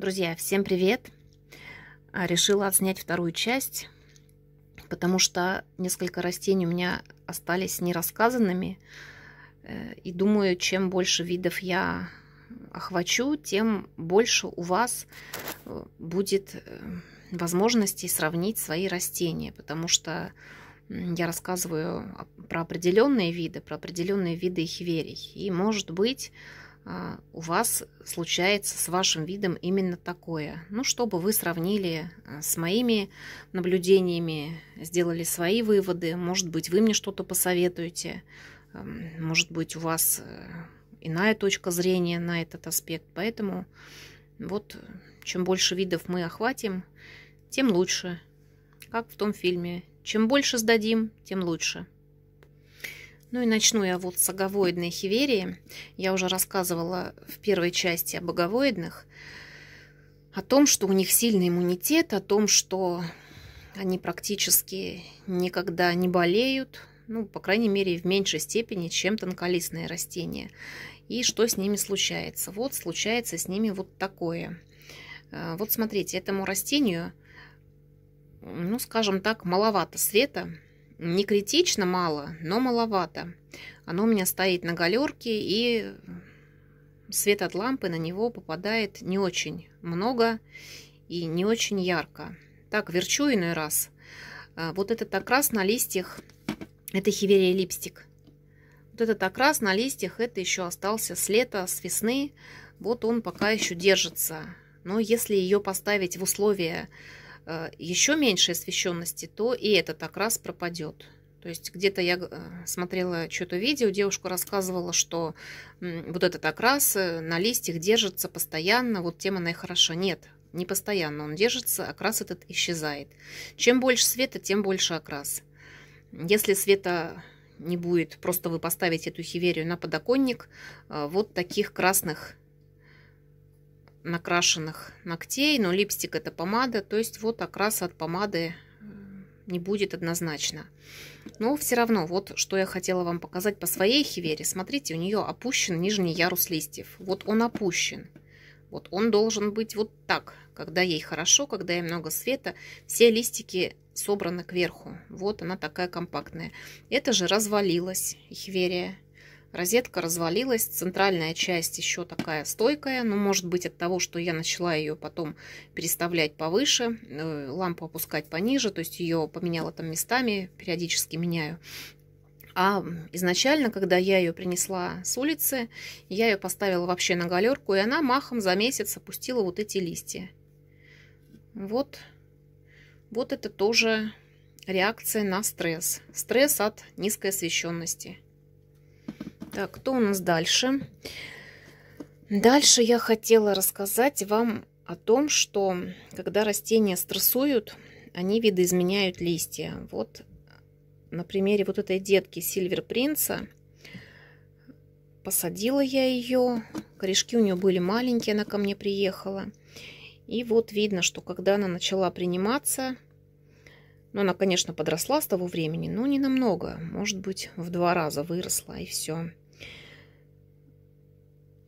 Друзья, всем привет! А, решила отснять вторую часть, потому что несколько растений у меня остались нерассказанными. Э, и думаю, чем больше видов я охвачу, тем больше у вас э, будет э, возможностей сравнить свои растения, потому что я рассказываю про определенные виды, про определенные виды их хиверий. И, может быть, а, у вас случается с вашим видом именно такое. Ну, чтобы вы сравнили а, с моими наблюдениями, сделали свои выводы, может быть, вы мне что-то посоветуете, может быть, у вас э, иная точка зрения на этот аспект. Поэтому вот э, чем больше видов мы охватим, тем лучше. Как в том фильме. Чем больше сдадим, тем лучше. Ну и начну я вот с аговоидной хиверии. Я уже рассказывала в первой части об аговоидных, о том, что у них сильный иммунитет, о том, что они практически никогда не болеют, ну, по крайней мере, в меньшей степени, чем тонколистные растения. И что с ними случается? Вот случается с ними вот такое. Э, вот смотрите, этому растению, ну, скажем так, маловато света – не критично мало, но маловато. Оно у меня стоит на галерке, и свет от лампы на него попадает не очень много и не очень ярко. Так, верчу иной раз. А, вот этот окрас на листьях, это хиверия липстик. Вот этот окрас на листьях, это еще остался с лета, с весны. Вот он пока еще держится. Но если ее поставить в условия Э, еще меньше освещенности, то и этот окрас пропадет. То есть где-то я э, смотрела что-то видео, девушка рассказывала, что вот этот окрас э, на листьях держится постоянно, вот тем она и хороша. Нет, не постоянно он держится, окрас а этот исчезает. Чем больше света, тем больше окрас. Если света не будет, просто вы поставите эту хиверию на подоконник, вот таких красных накрашенных ногтей, но липстик это помада, то есть вот окрас от помады э, не будет однозначно. Но все равно, вот что я хотела вам показать по своей хивере. Смотрите, у нее опущен нижний ярус листьев. Вот он опущен. Вот он должен быть вот так, когда ей хорошо, когда ей много света. Все листики собраны кверху. Вот она такая компактная. Это же развалилась хиверия. Розетка развалилась, центральная часть еще такая стойкая, но может быть от того, что я начала ее потом переставлять повыше, э, лампу опускать пониже, то есть ее поменяла там местами, периодически меняю. А изначально, когда я ее принесла с улицы, я ее поставила вообще на галерку, и она махом за месяц опустила вот эти листья. Вот, вот это тоже реакция на стресс. Стресс от низкой освещенности. Так, кто у нас дальше? Дальше я хотела рассказать вам о том, что когда растения стрессуют, они видоизменяют листья. Вот на примере вот этой детки Сильвер Принца посадила я ее. Корешки у нее были маленькие, она ко мне приехала. И вот видно, что когда она начала приниматься, ну, она, конечно, подросла с того времени, но не намного. Может быть, в два раза выросла и все.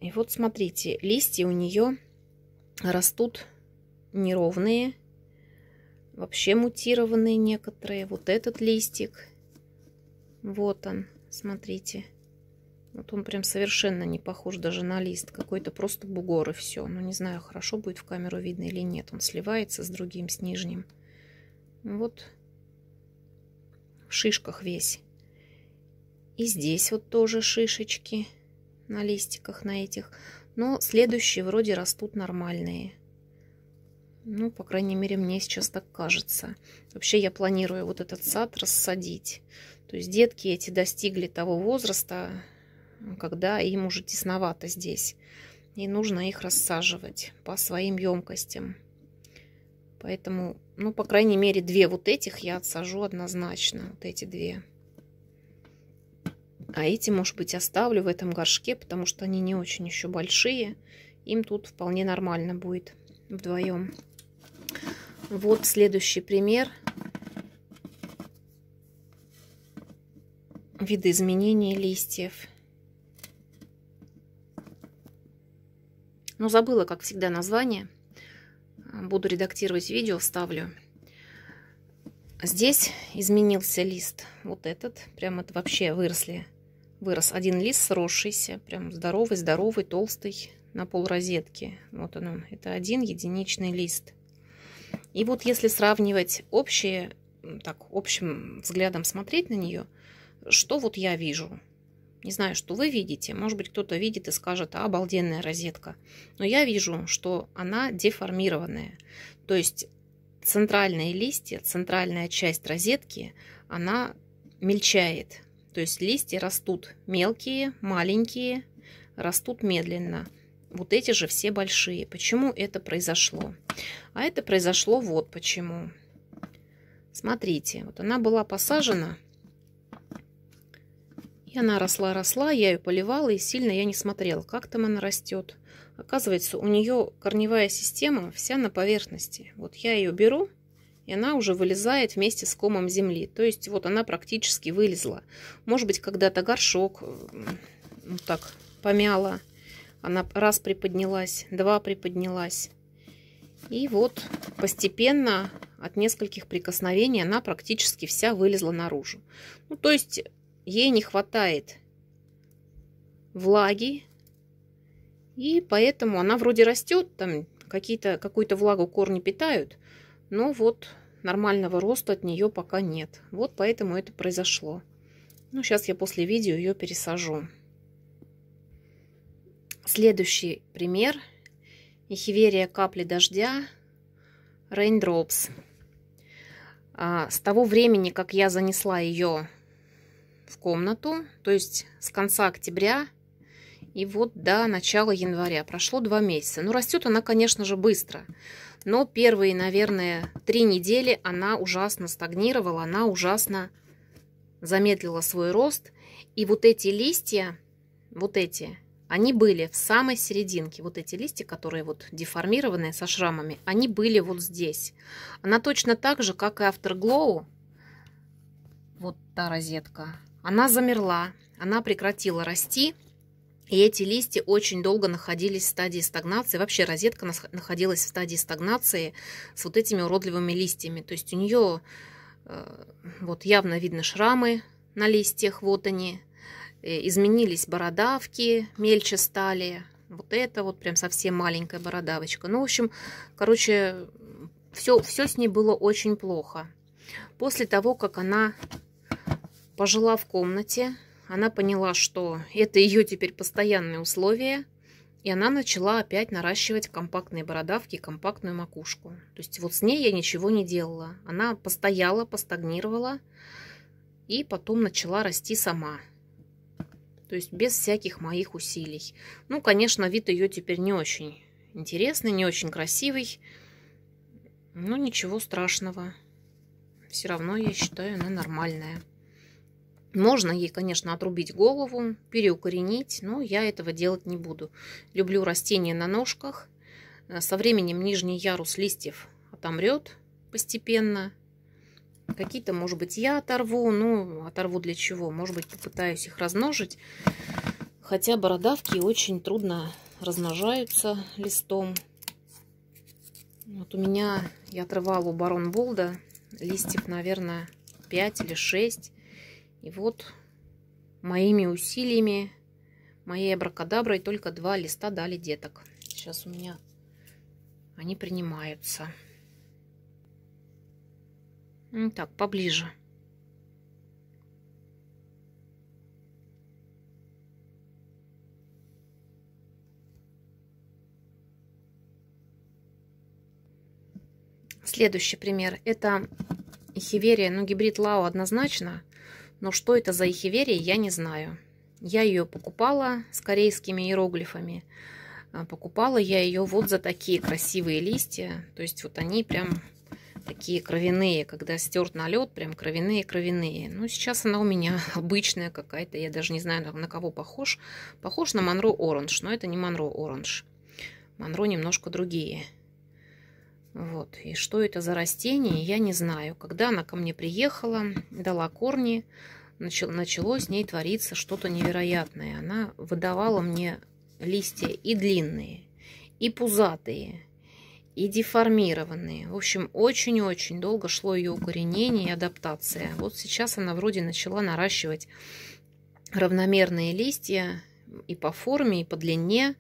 И вот смотрите, листья у нее растут неровные, вообще мутированные некоторые. Вот этот листик, вот он, смотрите. Вот он прям совершенно не похож даже на лист. Какой-то просто бугор и все. Ну, не знаю, хорошо будет в камеру видно или нет. Он сливается с другим, с нижним. Ну вот в шишках весь. И здесь вот тоже шишечки. Шишечки на листиках на этих. Но следующие вроде растут нормальные. Ну, по крайней мере, мне сейчас так кажется. Вообще, я планирую вот этот сад рассадить. То есть детки эти достигли того возраста, когда им уже тесновато здесь. И нужно их рассаживать по своим емкостям. Поэтому, ну, по крайней мере, две вот этих я отсажу однозначно. Вот эти две. А эти, может быть, оставлю в этом горшке, потому что они не очень еще большие. Им тут вполне нормально будет вдвоем. Вот следующий пример. Видоизменение листьев. Ну, забыла, как всегда, название. Буду редактировать видео, вставлю. Здесь изменился лист. Вот этот. прямо это вообще выросли вырос один лист сросшийся, прям здоровый, здоровый, толстый, на пол розетки. Вот он, он, это один единичный лист. И вот если сравнивать общие, так, общим взглядом смотреть на нее, что вот я вижу? Не знаю, что вы видите. Может быть, кто-то видит и скажет, а, обалденная розетка. Но я вижу, что она деформированная. То есть центральные листья, центральная часть розетки, она мельчает, то есть листья растут мелкие, маленькие, растут медленно. Вот эти же все большие. Почему это произошло? А это произошло вот почему. Смотрите, вот она была посажена, и она росла, росла, я ее поливала, и сильно я не смотрела, как там она растет. Оказывается, у нее корневая система вся на поверхности. Вот я ее беру, и она уже вылезает вместе с комом земли. То есть вот она практически вылезла. Может быть, когда-то горшок э, ну, так помяла. Она раз приподнялась, два приподнялась. И вот постепенно от нескольких прикосновений она практически вся вылезла наружу. Ну, то есть ей не хватает влаги, и поэтому она вроде растет, там какие-то, какую-то влагу корни питают, но ну вот нормального роста от нее пока нет. Вот поэтому это произошло. Ну, сейчас я после видео ее пересажу. Следующий пример. Эхиверия капли дождя. Raindrops. А, с того времени, как я занесла ее в комнату, то есть с конца октября и вот до начала января, прошло два месяца. Ну, растет она, конечно же, Быстро но первые, наверное, три недели она ужасно стагнировала, она ужасно замедлила свой рост. И вот эти листья, вот эти, они были в самой серединке. Вот эти листья, которые вот деформированные, со шрамами, они были вот здесь. Она точно так же, как и Afterglow, вот та розетка, она замерла, она прекратила расти, и эти листья очень долго находились в стадии стагнации. Вообще розетка находилась в стадии стагнации с вот этими уродливыми листьями. То есть у нее э, вот явно видно шрамы на листьях, вот они. Э, изменились бородавки, мельче стали. Вот это вот прям совсем маленькая бородавочка. Ну, в общем, короче, все, все с ней было очень плохо. После того, как она пожила в комнате, она поняла, что это ее теперь постоянные условия, и она начала опять наращивать компактные бородавки, компактную макушку. То есть вот с ней я ничего не делала. Она постояла, постагнировала и потом начала расти сама. То есть без всяких моих усилий. Ну, конечно, вид ее теперь не очень интересный, не очень красивый. Но ну, ничего страшного. Все равно, я считаю, она нормальная. Можно ей, конечно, отрубить голову, переукоренить, но я этого делать не буду. Люблю растения на ножках. Э, со временем нижний ярус листьев отомрет постепенно. Какие-то, может быть, я оторву. Ну, оторву для чего? Может быть, попытаюсь их размножить. Хотя бородавки очень трудно размножаются листом. Вот у меня, я отрывала у барон Болда листьев, наверное, 5 или 6 и вот моими усилиями, моей абракадаброй только два листа дали деток. Сейчас у меня они принимаются. Так, поближе. Следующий пример. Это хиверия, ну гибрид Лао однозначно но что это за эхиверия, я не знаю. Я ее покупала с корейскими иероглифами. А, покупала я ее вот за такие красивые листья. То есть вот они прям такие кровяные, когда стерт налет, прям кровяные-кровяные. Ну, сейчас она у меня обычная какая-то, я даже не знаю, на кого похож. Похож на Монро Оранж, но это не Монро Оранж. Монро немножко другие. Вот. И что это за растение, я не знаю. Когда она ко мне приехала, дала корни, начало с ней твориться что-то невероятное. Она выдавала мне листья и длинные, и пузатые, и деформированные. В общем, очень-очень долго шло ее укоренение и адаптация. Вот сейчас она вроде начала наращивать равномерные листья, и по форме, и по длине.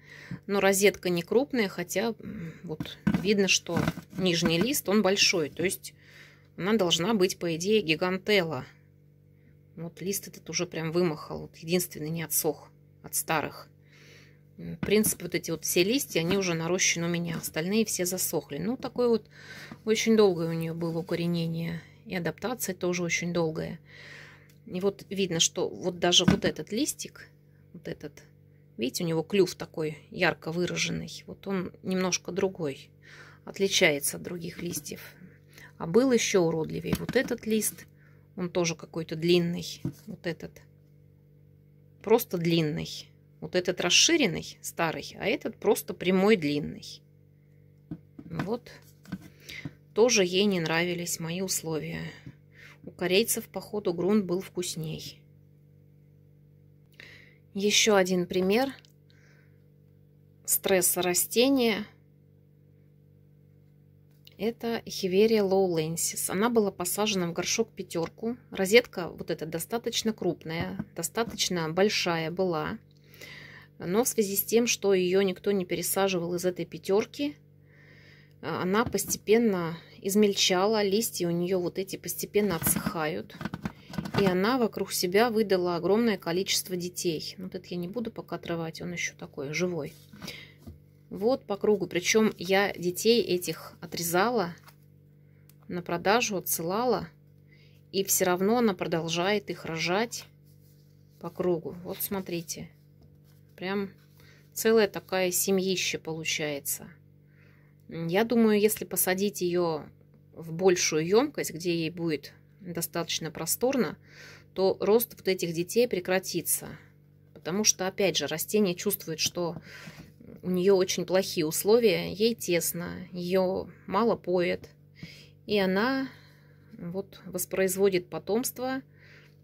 Но розетка не крупная, хотя вот видно, что нижний лист, он большой. То есть она должна быть, по идее, гигантела. Вот лист этот уже прям вымахал. Вот единственный не отсох от старых. В принципе, вот эти вот все листья, они уже нарощены у меня. Остальные все засохли. Ну, такое вот очень долгое у нее было укоренение. И адаптация тоже очень долгая. И вот видно, что вот даже вот этот листик, вот этот. Видите, у него клюв такой ярко выраженный. Вот он немножко другой, отличается от других листьев. А был еще уродливее вот этот лист. Он тоже какой-то длинный, вот этот. Просто длинный. Вот этот расширенный, старый, а этот просто прямой длинный. Вот. Тоже ей не нравились мои условия. У корейцев, походу, грунт был вкусней. Еще один пример стресса растения. Это хиверия лоуленсис. Она была посажена в горшок пятерку. Розетка вот эта достаточно крупная, достаточно большая была. Но в связи с тем, что ее никто не пересаживал из этой пятерки, она постепенно измельчала, листья у нее вот эти постепенно отсыхают и она вокруг себя выдала огромное количество детей. Ну, вот этот я не буду пока отрывать, он еще такой живой. Вот по кругу. Причем я детей этих отрезала, на продажу отсылала, и все равно она продолжает их рожать по кругу. Вот смотрите, прям целая такая семьища получается. Я думаю, если посадить ее в большую емкость, где ей будет достаточно просторно, то рост вот этих детей прекратится. Потому что, опять же, растение чувствует, что у нее очень плохие условия, ей тесно, ее мало поет. И она вот воспроизводит потомство,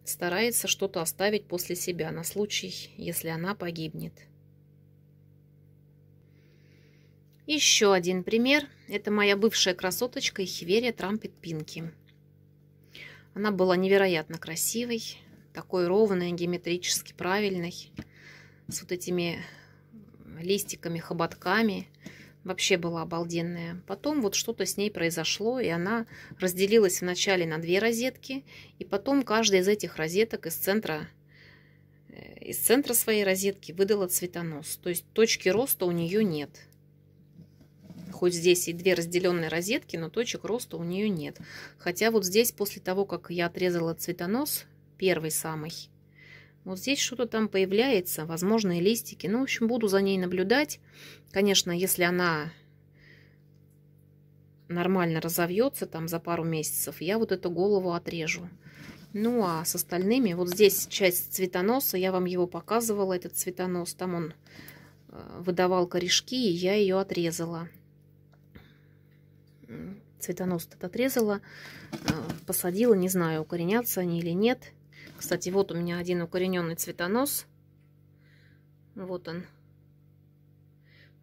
старается что-то оставить после себя на случай, если она погибнет. Еще один пример. Это моя бывшая красоточка Хиверия Трампет Пинки. Она была невероятно красивой, такой ровной, геометрически правильной, с вот этими листиками, хоботками. Вообще была обалденная. Потом вот что-то с ней произошло, и она разделилась вначале на две розетки, и потом каждая из этих розеток из центра э, из центра своей розетки выдала цветонос. То есть точки роста у нее нет. Хоть здесь и две разделенные розетки, но точек роста у нее нет. Хотя вот здесь, после того, как я отрезала цветонос, первый самый, вот здесь что-то там появляется, возможные листики. Ну, в общем, буду за ней наблюдать. Конечно, если она нормально разовьется там за пару месяцев, я вот эту голову отрежу. Ну, а с остальными, вот здесь часть цветоноса, я вам его показывала, этот цветонос, там он э, выдавал корешки, и я ее отрезала цветонос этот отрезала, э, посадила, не знаю, укоренятся они или нет. Кстати, вот у меня один укорененный цветонос. Вот он.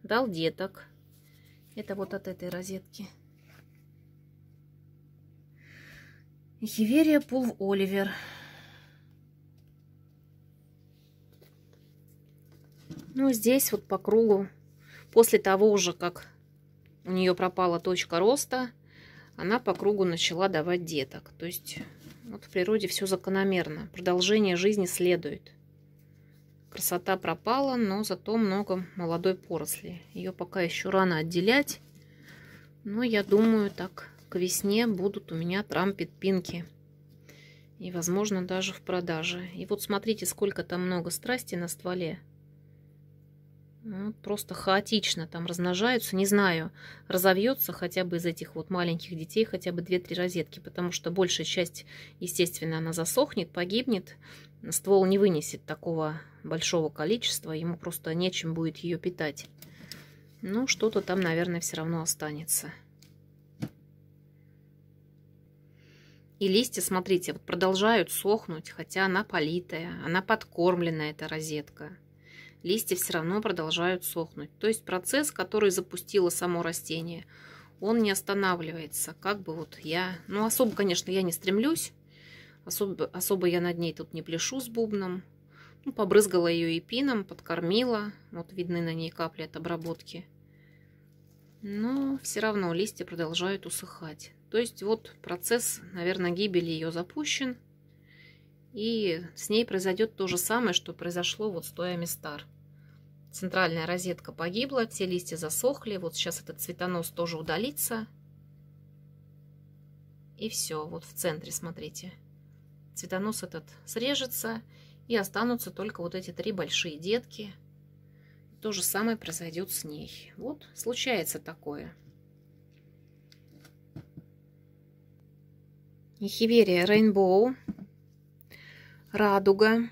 Дал деток. Это вот от этой розетки. Хиверия Пулв Оливер. Ну, здесь вот по кругу, после того уже, как у нее пропала точка роста, она по кругу начала давать деток. То есть вот в природе все закономерно. Продолжение жизни следует. Красота пропала, но зато много молодой поросли. Ее пока еще рано отделять. Но я думаю, так к весне будут у меня трампит пинки. И, возможно, даже в продаже. И вот смотрите, сколько там много страсти на стволе. Ну, просто хаотично там размножаются. Не знаю, разовьется хотя бы из этих вот маленьких детей хотя бы 2-3 розетки, потому что большая часть, естественно, она засохнет, погибнет. Ствол не вынесет такого большого количества, ему просто нечем будет ее питать. Но ну, что-то там, наверное, все равно останется. И листья, смотрите, вот продолжают сохнуть, хотя она политая, она подкормлена эта розетка листья все равно продолжают сохнуть. То есть процесс, который запустило само растение, он не останавливается. Как бы вот я... Ну, особо, конечно, я не стремлюсь. Особо, особо я над ней тут не пляшу с бубном. Ну, побрызгала ее эпином, подкормила. Вот видны на ней капли от обработки. Но все равно листья продолжают усыхать. То есть вот процесс, наверное, гибели ее запущен. И с ней произойдет то же самое, что произошло вот с той Амистар. Центральная розетка погибла, все листья засохли. Вот сейчас этот цветонос тоже удалится. И все, вот в центре, смотрите. Цветонос этот срежется, и останутся только вот эти три большие детки. То же самое произойдет с ней. Вот случается такое. Хиверия Рейнбоу, Радуга,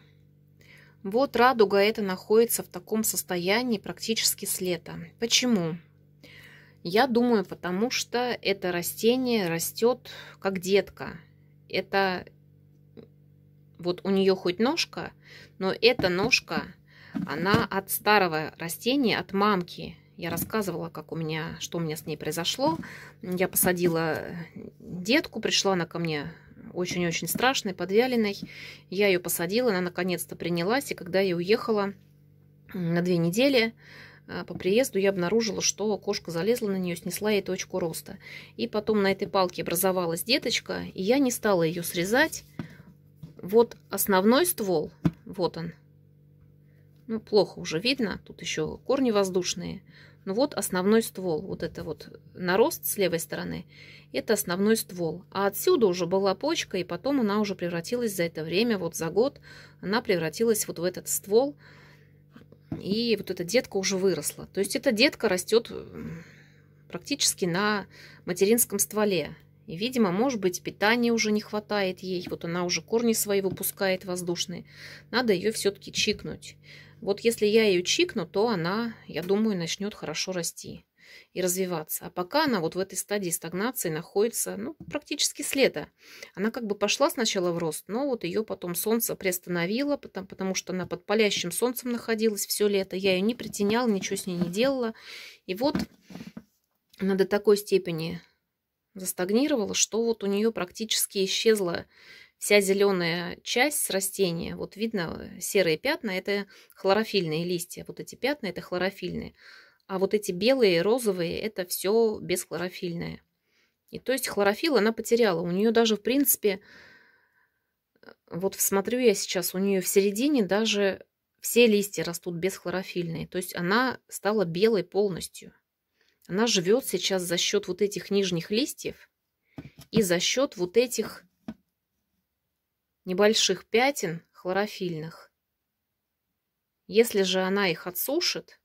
вот радуга это находится в таком состоянии практически с лета. Почему? Я думаю, потому что это растение растет как детка. Это вот у нее хоть ножка, но эта ножка, она от старого растения, от мамки. Я рассказывала, как у меня, что у меня с ней произошло. Я посадила детку, пришла она ко мне очень-очень страшной, подвяленной. Я ее посадила, она наконец-то принялась, и когда я уехала на две недели, э, по приезду я обнаружила, что кошка залезла на нее, снесла ей точку роста. И потом на этой палке образовалась деточка, и я не стала ее срезать. Вот основной ствол, вот он. Ну, плохо уже видно, тут еще корни воздушные. Ну вот основной ствол, вот это вот нарост с левой стороны, это основной ствол. А отсюда уже была почка, и потом она уже превратилась за это время, вот за год, она превратилась вот в этот ствол, и вот эта детка уже выросла. То есть эта детка растет э, практически на материнском стволе. И, видимо, может быть, питания уже не хватает ей. Вот она уже корни свои выпускает воздушные. Надо ее все-таки чикнуть. Вот если я ее чикну, то она, я думаю, начнет хорошо расти и развиваться. А пока она вот в этой стадии стагнации находится ну, практически с лета. Она как бы пошла сначала в рост, но вот ее потом солнце приостановило, потому, потому что она под палящим солнцем находилась все лето. Я ее не притеняла, ничего с ней не делала. И вот она до такой степени застагнировала, что вот у нее практически исчезла вся зеленая часть с растения, вот видно э, серые пятна, это хлорофильные листья, вот эти пятна это хлорофильные, а вот эти белые, розовые, это все бесхлорофильное. И то есть хлорофилл она потеряла, у нее даже в принципе, э, вот смотрю я сейчас, у нее в середине даже все листья растут бесхлорофильные, то есть она стала белой полностью. Она живет сейчас за счет вот этих нижних листьев и за счет вот этих небольших пятен хлорофильных. Если же она их отсушит,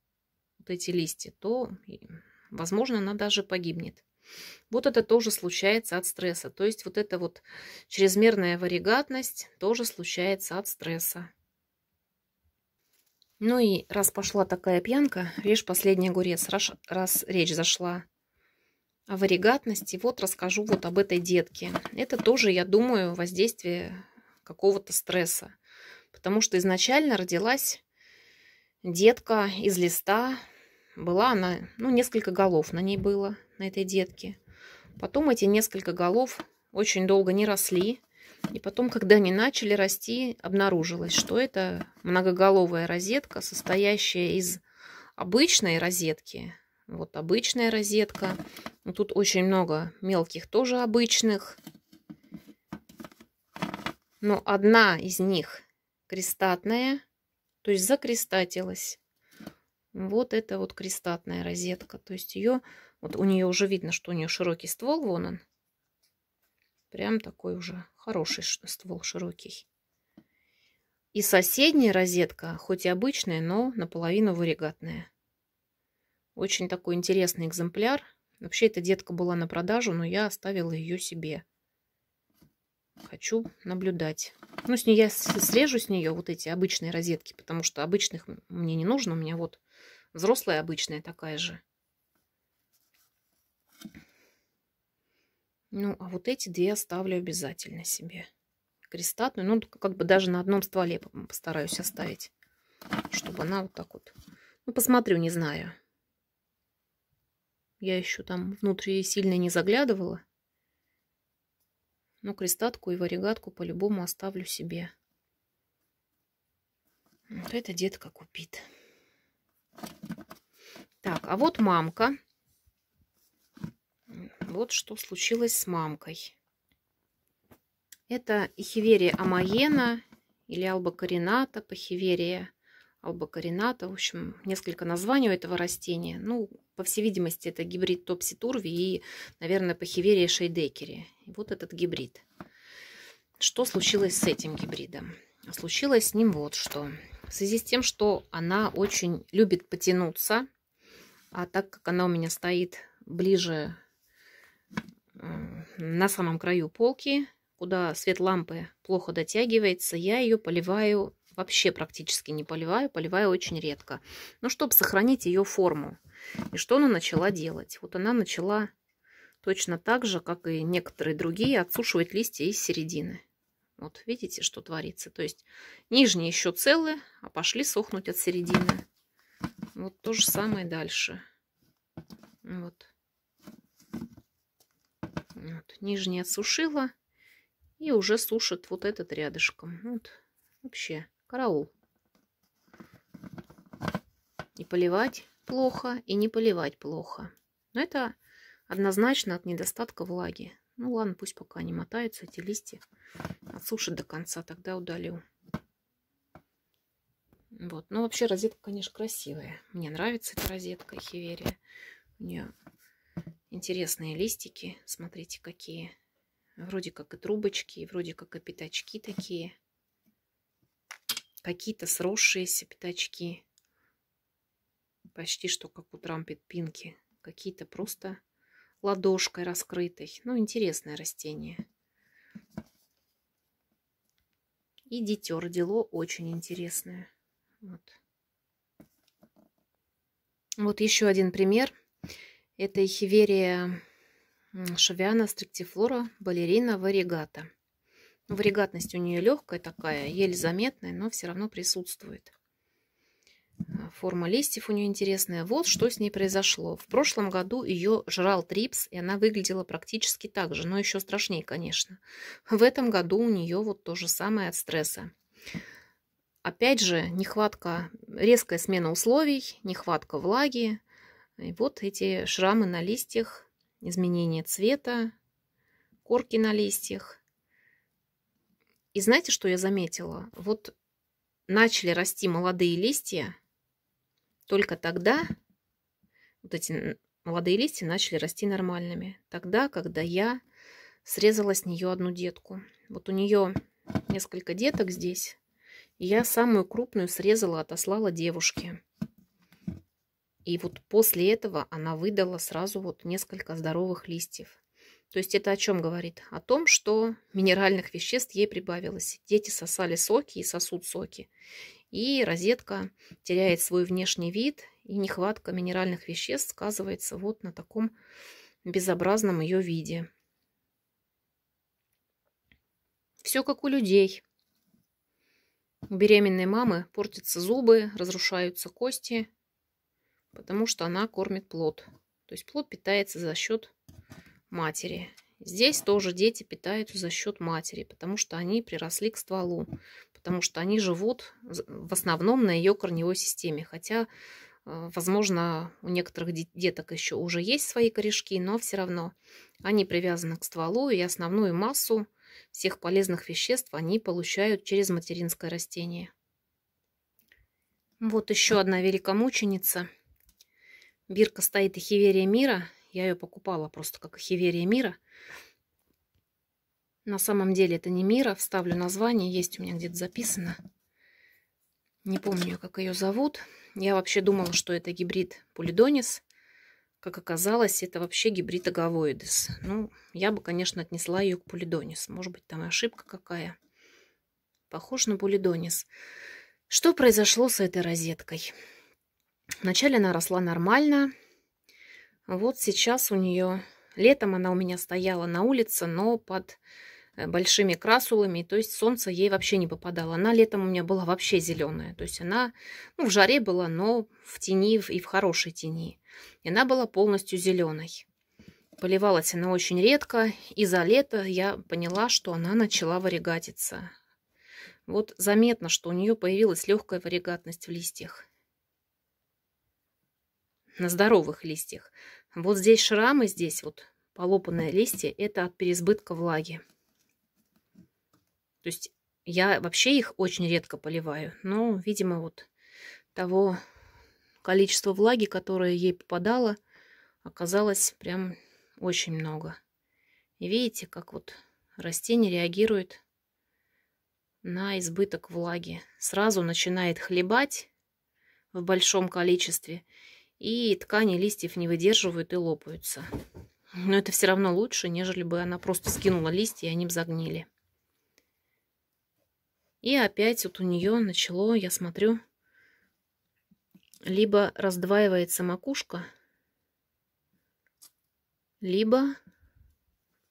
вот эти листья, то, возможно, она даже погибнет. Вот это тоже случается от стресса. То есть вот эта вот чрезмерная варигатность тоже случается от стресса. Ну и раз пошла такая пьянка, режь последний огурец, раз, раз речь зашла о варигатности, вот расскажу вот об этой детке. Это тоже, я думаю, воздействие какого-то стресса. Потому что изначально родилась детка из листа. Была она, ну, несколько голов на ней было, на этой детке. Потом эти несколько голов очень долго не росли. И потом, когда они начали расти, обнаружилось, что это многоголовая розетка, состоящая из обычной розетки. Вот обычная розетка. Тут очень много мелких тоже обычных но одна из них крестатная, то есть закрестатилась. Вот это вот крестатная розетка. То есть ее, вот у нее уже видно, что у нее широкий ствол, вон он. Прям такой уже хороший ствол, широкий. И соседняя розетка, хоть и обычная, но наполовину варигатная. Очень такой интересный экземпляр. Вообще эта детка была на продажу, но я оставила ее себе хочу наблюдать. Ну, с ней я срежу с нее вот эти обычные розетки, потому что обычных мне не нужно. У меня вот взрослая обычная такая же. Ну, а вот эти две оставлю обязательно себе. Крестатную, ну, как бы даже на одном стволе постараюсь оставить, чтобы она вот так вот... Ну, посмотрю, не знаю. Я еще там внутри сильно не заглядывала. Но ну, крестатку и варигатку по-любому оставлю себе. Вот это детка купит. Так, а вот мамка. Вот что случилось с мамкой. Это Ихиверия амаена или албакарината, пахиверия албакарината, в общем, несколько названий у этого растения. Ну, по всей видимости, это гибрид Топси Турви и, наверное, пахиверия шейдекери. И вот этот гибрид. Что случилось с этим гибридом? Случилось с ним вот что. В связи с тем, что она очень любит потянуться, а так как она у меня стоит ближе на самом краю полки, куда свет лампы плохо дотягивается, я ее поливаю вообще практически не поливаю, поливаю очень редко. Но чтобы сохранить ее форму. И что она начала делать? Вот она начала точно так же, как и некоторые другие, отсушивать листья из середины. Вот видите, что творится. То есть нижние еще целые, а пошли сохнуть от середины. Вот то же самое дальше. Вот. вот. Нижняя отсушила. И уже сушит вот этот рядышком. Вот. Вообще караул. И поливать плохо, и не поливать плохо. Но это однозначно от недостатка влаги. Ну ладно, пусть пока не мотаются эти листья. Отсушат до конца, тогда удалю. Вот. Ну, вообще розетка, конечно, красивая. Мне нравится эта розетка хиверия. У нее интересные листики. Смотрите, какие. Вроде как и трубочки, и вроде как и пятачки такие какие-то сросшиеся пятачки. Почти что как у трампет Какие-то просто ладошкой раскрытой. Ну, интересное растение. И дитё родило очень интересное. Вот. Вот еще один пример. Это эхиверия шавиана стриктифлора балерина варигата. Ну, варигатность у нее легкая такая, еле заметная, но все равно присутствует. Э, форма листьев у нее интересная. Вот что с ней произошло. В прошлом году ее жрал трипс, и она выглядела практически так же, но еще страшнее, конечно. В этом году у нее вот то же самое от стресса. Опять же, нехватка, резкая смена условий, нехватка влаги. И вот эти шрамы на листьях, изменение цвета, корки на листьях. И знаете, что я заметила? Вот начали расти молодые листья только тогда, вот эти молодые листья начали расти нормальными. Тогда, когда я срезала с нее одну детку. Вот у нее несколько деток здесь. И я самую крупную срезала, отослала девушке. И вот после этого она выдала сразу вот несколько здоровых листьев. То есть это о чем говорит? О том, что минеральных веществ ей прибавилось. Дети сосали соки и сосут соки. И розетка теряет свой внешний вид, и нехватка минеральных веществ сказывается вот на таком безобразном ее виде. Все как у людей. У беременной мамы портятся зубы, разрушаются кости, потому что она кормит плод. То есть плод питается за счет матери. Здесь тоже дети питаются за счет матери, потому что они приросли к стволу, потому что они живут в основном на ее корневой системе. Хотя, э, возможно, у некоторых деток еще уже есть свои корешки, но все равно они привязаны к стволу, и основную массу всех полезных веществ они получают через материнское растение. Вот еще одна великомученица. Бирка стоит Эхиверия мира. Я ее покупала просто как Хиверия Мира. На самом деле это не Мира. Вставлю название. Есть у меня где-то записано. Не помню, как ее зовут. Я вообще думала, что это гибрид Полидонис. Как оказалось, это вообще гибрид Агавоидес. Ну, я бы, конечно, отнесла ее к Полидонис. Может быть, там и ошибка какая. Похож на Полидонис. Что произошло с этой розеткой? Вначале она росла нормально, а вот сейчас у нее... Летом она у меня стояла на улице, но под э, большими красулами, то есть солнце ей вообще не попадало. Она летом у меня была вообще зеленая, то есть она ну, в жаре была, но в тени и в хорошей тени. И она была полностью зеленой. Поливалась она очень редко, и за лето я поняла, что она начала варигатиться. Вот заметно, что у нее появилась легкая варигатность в листьях. На здоровых листьях. Вот здесь шрамы, здесь вот полопанное листья, это от переизбытка влаги. То есть я вообще их очень редко поливаю, но, видимо, вот того количества влаги, которое ей попадало, оказалось прям очень много. И видите, как вот растение реагирует на избыток влаги. Сразу начинает хлебать в большом количестве и ткани листьев не выдерживают и лопаются. Но это все равно лучше, нежели бы она просто скинула листья, и они бы загнили. И опять вот у нее начало, я смотрю, либо раздваивается макушка, либо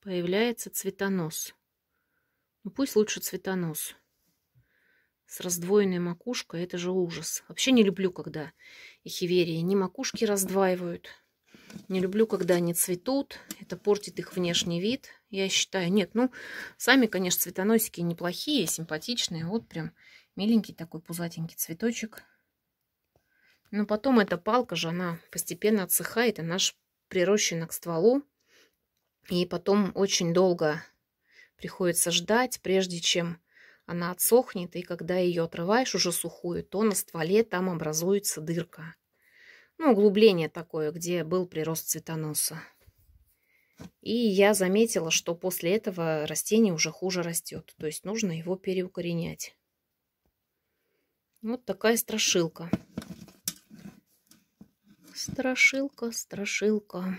появляется цветонос. Ну пусть лучше цветонос. С раздвоенной макушкой это же ужас. Вообще не люблю, когда и хиверии ни макушки раздваивают. Не люблю, когда они цветут. Это портит их внешний вид, я считаю. Нет, ну, сами, конечно, цветоносики неплохие, симпатичные. Вот прям миленький такой пузатенький цветочек. Но потом эта палка же, она постепенно отсыхает, она же прирощена к стволу. И потом очень долго приходится ждать, прежде чем она отсохнет, и когда ее отрываешь уже сухую, то на стволе там образуется дырка. Ну, углубление такое, где был прирост цветоноса. И я заметила, что после этого растение уже хуже растет. То есть нужно его переукоренять. Вот такая страшилка. Страшилка, страшилка.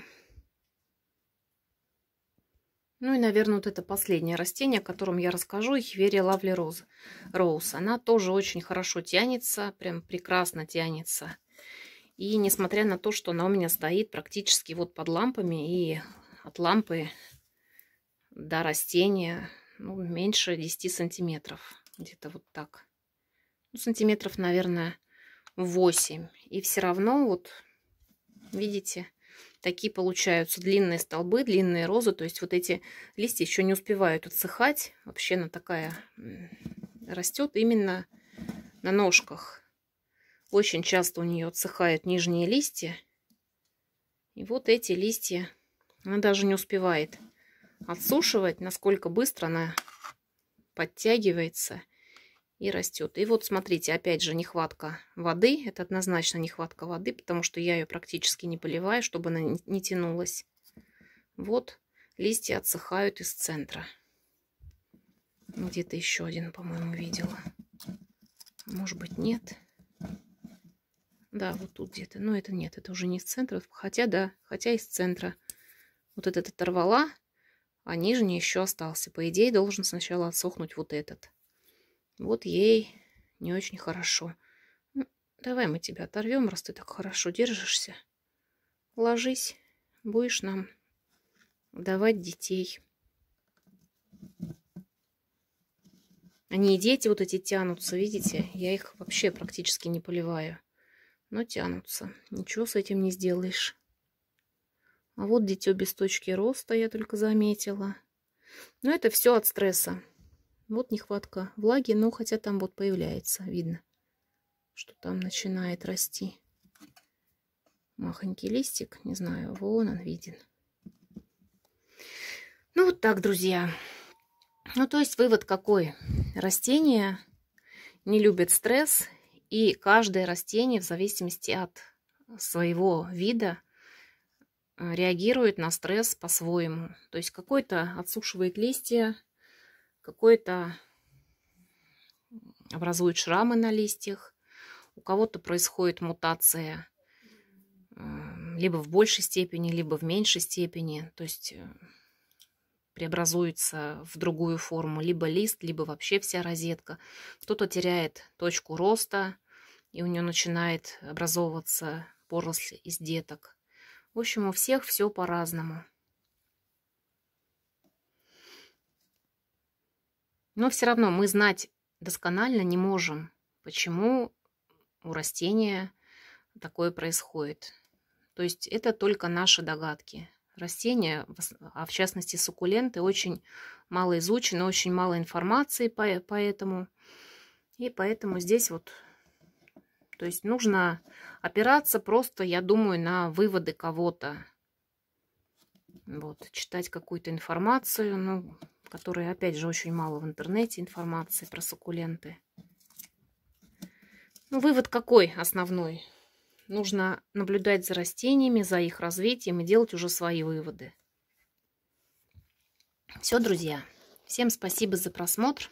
Ну и, наверное, вот это последнее растение, о котором я расскажу, Хиверия Лавли роза. Роуз. Она тоже очень хорошо тянется, прям прекрасно тянется. И несмотря на то, что она у меня стоит практически вот под лампами, и от лампы до растения ну, меньше 10 сантиметров. Где-то вот так. Ну, сантиметров, наверное, 8. И все равно, вот, видите, Такие получаются длинные столбы, длинные розы. То есть вот эти листья еще не успевают отсыхать. Вообще она такая растет именно на ножках. Очень часто у нее отсыхают нижние листья. И вот эти листья она даже не успевает отсушивать, насколько быстро она подтягивается и растет. И вот смотрите, опять же нехватка воды. Это однозначно нехватка воды, потому что я ее практически не поливаю, чтобы она не тянулась. Вот листья отсыхают из центра. Где-то еще один, по-моему, видела. Может быть, нет. Да, вот тут где-то. Но это нет, это уже не из центра. Хотя, да, хотя из центра. Вот этот оторвала, а нижний еще остался. По идее, должен сначала отсохнуть вот этот. Вот ей не очень хорошо. Ну, давай мы тебя оторвем, раз ты так хорошо держишься. Ложись, будешь нам давать детей. Они и дети вот эти тянутся, видите? Я их вообще практически не поливаю. Но тянутся. Ничего с этим не сделаешь. А вот дитё без точки роста я только заметила. Но это все от стресса. Вот нехватка влаги, но хотя там вот появляется, видно, что там начинает расти. Махонький листик, не знаю, вон он виден. Ну вот так, друзья. Ну то есть вывод какой? Растения не любят стресс, и каждое растение в зависимости от своего вида э, реагирует на стресс по-своему. То есть какой-то отсушивает листья, какое то образует шрамы на листьях, у кого-то происходит мутация эм, либо в большей степени, либо в меньшей степени, то есть э, преобразуется в другую форму, либо лист, либо вообще вся розетка. Кто-то теряет точку роста, и у нее начинает образовываться поросль из деток. В общем, у всех все по-разному. Но все равно мы знать досконально не можем, почему у растения такое происходит. То есть это только наши догадки. Растения, а в частности суккуленты, очень мало изучены, очень мало информации по, по этому. И поэтому здесь вот, то есть нужно опираться просто, я думаю, на выводы кого-то. Вот, читать какую-то информацию, ну, которые, опять же, очень мало в интернете информации про суккуленты. Ну, вывод какой основной? Нужно наблюдать за растениями, за их развитием и делать уже свои выводы. Все, друзья. Всем спасибо за просмотр.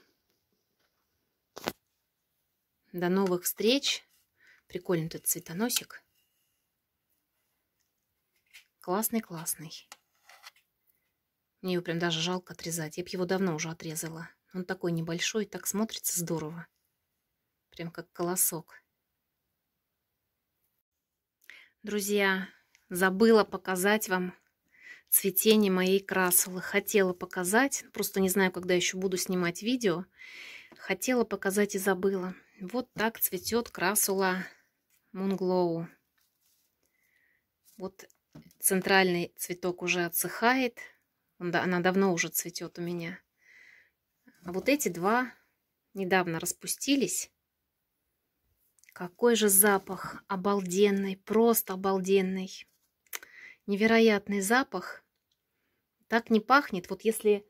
До новых встреч. Прикольный этот цветоносик. Классный-классный. Мне его прям даже жалко отрезать. Я бы его давно уже отрезала. Он такой небольшой, так смотрится здорово. Прям как колосок. Друзья, забыла показать вам цветение моей красулы. Хотела показать, просто не знаю, когда еще буду снимать видео. Хотела показать и забыла. Вот так цветет красула Мунглоу. Вот центральный цветок уже отсыхает. Она давно уже цветет у меня. А вот эти два недавно распустились. Какой же запах обалденный, просто обалденный. Невероятный запах. Так не пахнет. Вот если,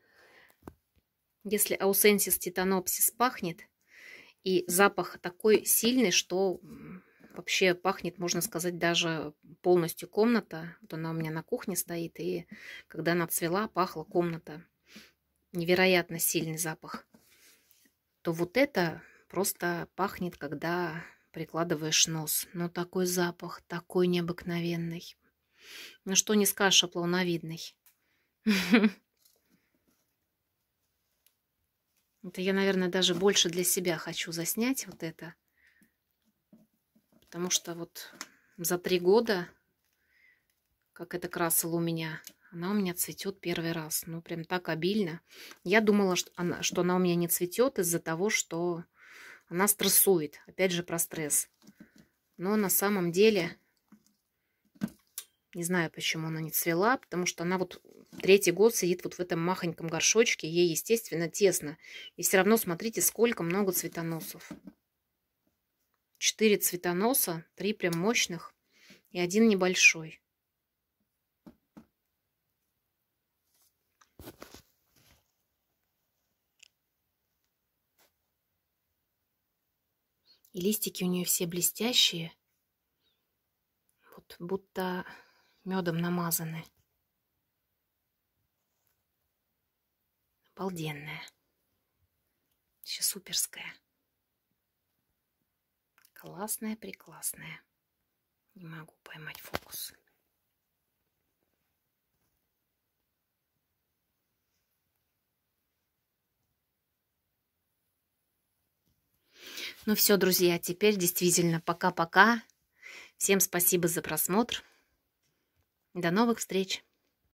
если аусенсис титанопсис пахнет, и запах такой сильный, что Вообще пахнет, можно сказать, даже полностью комната. Вот она у меня на кухне стоит, и когда она цвела, пахла комната. Невероятно сильный запах. То вот это просто пахнет, когда прикладываешь нос. Но такой запах, такой необыкновенный. Ну что не скажешь о Это я, наверное, даже больше для себя хочу заснять вот это. Потому что вот за три года, как эта красила у меня, она у меня цветет первый раз. Ну, прям так обильно. Я думала, что она, что она у меня не цветет из-за того, что она стрессует. Опять же про стресс. Но на самом деле, не знаю, почему она не цвела, потому что она вот третий год сидит вот в этом махоньком горшочке, ей, естественно, тесно. И все равно, смотрите, сколько много цветоносов. Четыре цветоноса, три прям мощных и один небольшой. И листики у нее все блестящие, вот будто медом намазаны. Обалденная. Вообще суперская. Классная, прекрасная. Не могу поймать фокус. Ну все, друзья, теперь действительно пока-пока. Всем спасибо за просмотр. До новых встреч!